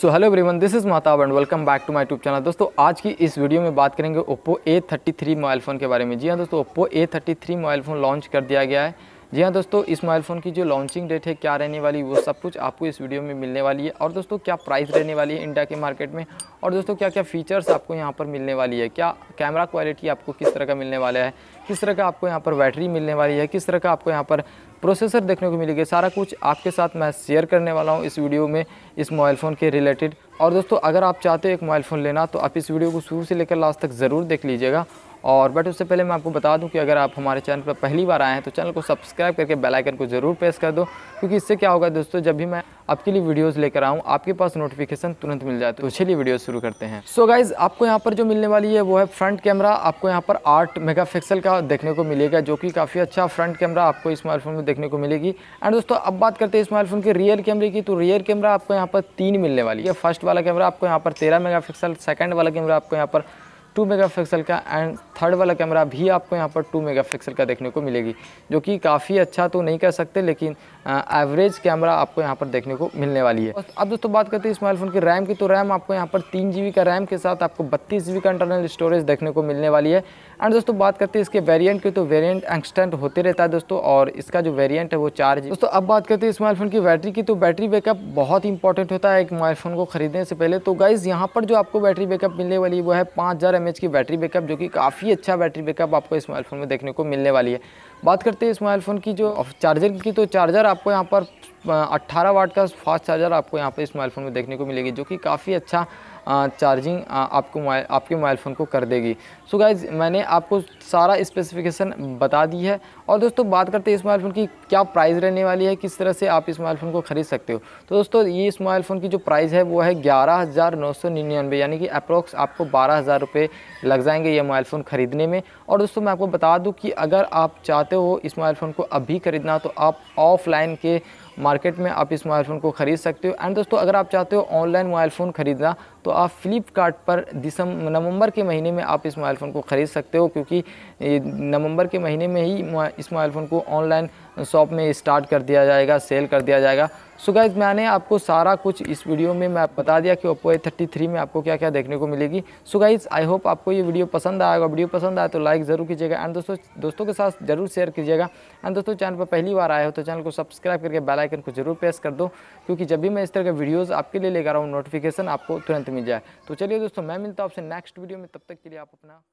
so hello everyone this is Mata and welcome back to my tube channel दोस्तों आज की इस वीडियो में बात करेंगे Oppo A thirty three mobile phone के बारे में जी हाँ दोस्तों Oppo A thirty three mobile phone launch कर दिया गया है जी हाँ दोस्तों इस मोबाइल फ़ोन की जो लॉन्चिंग डेट है क्या रहने वाली वो सब कुछ आपको इस वीडियो में मिलने वाली है और दोस्तों क्या प्राइस रहने वाली है इंडिया के मार्केट में और दोस्तों क्या क्या फीचर्स आपको यहाँ पर मिलने वाली है क्या कैमरा क्वालिटी आपको किस तरह का मिलने वाला है किस तरह का आपको यहाँ पर बैटरी मिलने वाली है किस तरह का आपको यहाँ पर प्रोसेसर देखने को मिलेगी सारा कुछ आपके साथ मैं शेयर करने वाला हूँ इस वीडियो में इस मोबाइल फ़ोन के रिलेटेड और दोस्तों अगर आप चाहते हो एक मोबाइल फ़ोन लेना तो आप इस वीडियो को शुरू से लेकर लास्ट तक ज़रूर देख लीजिएगा और बट उससे पहले मैं आपको बता दूं कि अगर आप हमारे चैनल पर पहली बार आए हैं तो चैनल को सब्सक्राइब करके बेल आइकन को ज़रूर प्रेस कर दो क्योंकि इससे क्या होगा दोस्तों जब भी मैं आपके लिए वीडियोस लेकर आऊँ आपके पास नोटिफिकेशन तुरंत मिल जाए तो चलिए वीडियो शुरू करते हैं सो so गाइज आपको यहाँ पर जो मिलने वाली है वो है फ्रंट कैमरा आपको यहाँ पर आठ मेगा का देखने को मिलेगा जो कि काफ़ी अच्छा फ्रंट कैमरा आपको स्मार्टफोन में देखने को मिलेगी एंड दोस्तों अब बात करते हैं स्मार्टफोन के रियर कैमरे की तो रियर कैमरा आपको यहाँ पर तीन मिलने वाली है फर्स्ट वाला कैमरा आपको यहाँ पर तेरह मेगा सेकंड सेकेंड वाला कैमरा आपको यहाँ पर 2 मेगापिक्सल का एंड थर्ड वाला कैमरा भी आपको यहाँ पर 2 मेगापिक्सल का देखने को मिलेगी जो कि काफ़ी अच्छा तो नहीं कह सकते लेकिन एवरेज कैमरा आपको यहाँ पर देखने को मिलने वाली है अब दोस्तों बात करते हैं स्मार्टफोन की रैम की तो रैम आपको यहाँ पर तीन जी का रैम के साथ आपको बत्तीस जी का इंटरनल स्टोरेज देखने को मिलने वाली है एंड दोस्तों बात करते हैं इसके वेरियंट की तो वेरियंट एक्सटेंट होते रहता है दोस्तों और इसका जो वेरियंट है वो चार जी दोस्तों अब बात करते हैं स्मार्टफोन की बैटरी की तो बैटरी बैकअप बहुत इंपॉर्टेंट होता है एक स्मार्टफोन को खरीदने से पहले तो गाइज़ यहाँ पर जो आपको बैटरी बैकअप मिलने वाली है वो है पाँच हज़ार की बैटरी बैकअप जो कि काफ़ी अच्छा बैटरी बैकअप आपको स्मार्टफोन में देखने को मिलने वाली है बात करते हैं इस मोबाइल फ़ोन की जो चार्जर की तो चार्जर आपको यहाँ पर 18 वाट का फास्ट चार्जर आपको यहाँ पर इस मोबाइल फ़ोन में देखने को मिलेगी जो कि काफ़ी अच्छा चार्जिंग आपको मोबाइल आपके मोबाइल फ़ोन को कर देगी सो गाइज मैंने आपको सारा स्पेसिफिकेशन बता दी है और दोस्तों बात करते हैं इस मोबाइल फ़ोन की क्या प्राइस रहने वाली है किस तरह से आप इस मोबाइल फ़ोन को ख़रीद सकते हो तो दोस्तों ये इस मोबाइल फ़ोन की जो प्राइस है वो है ग्यारह हज़ार नौ सौ निन्यानवे यानी कि अप्रोक्स आपको बारह हज़ार रुपये लग जाएंगे ये मोबाइल फ़ोन ख़रीदने में और दोस्तों मैं आपको बता दूँ कि अगर आप चाहते हो इस मोबाइल फ़ोन को अभी ख़रीदना तो आप ऑफलाइन के मार्केट में आप इस मोबाइल फ़ोन को ख़रीद सकते हो एंड दोस्तों अगर आप चाहते हो ऑनलाइन मोबाइल फ़ोन ख़रीदना तो आप फ्लिपकार्ट पर दिसंबर नवंबर के महीने में आप इस मोबाइल फ़ोन को ख़रीद सकते हो क्योंकि नवंबर के महीने में ही इस मोबाइल फ़ोन को ऑनलाइन शॉप में स्टार्ट कर दिया जाएगा सेल कर दिया जाएगा सो गाइज मैंने आपको सारा कुछ इस वीडियो में मैं बता दिया कि ओप्पो ए थर्टी थ्री में आपको क्या क्या देखने को मिलेगी सो गाइज आई होप आपको ये वीडियो पसंद आएगा वीडियो पसंद आए तो लाइक ज़रूर कीजिएगा एंड दोस्तों दोस्तों के साथ जरूर शेयर कीजिएगा एंड दोस्तों चैनल पर पहली बार आए हो तो चैनल को सब्सक्राइब करके बेल आइकन को जरूर प्रेस कर दो क्योंकि जब भी मैं इस तरह के वीडियोज़ आपके लिए लेकर आ रहा हूँ नोटिफिकेशन आपको तुरंत मिल जाए तो चलिए दोस्तों मैं मिलता हूँ आपसे नेक्स्ट वीडियो में तब तक के लिए आप अपना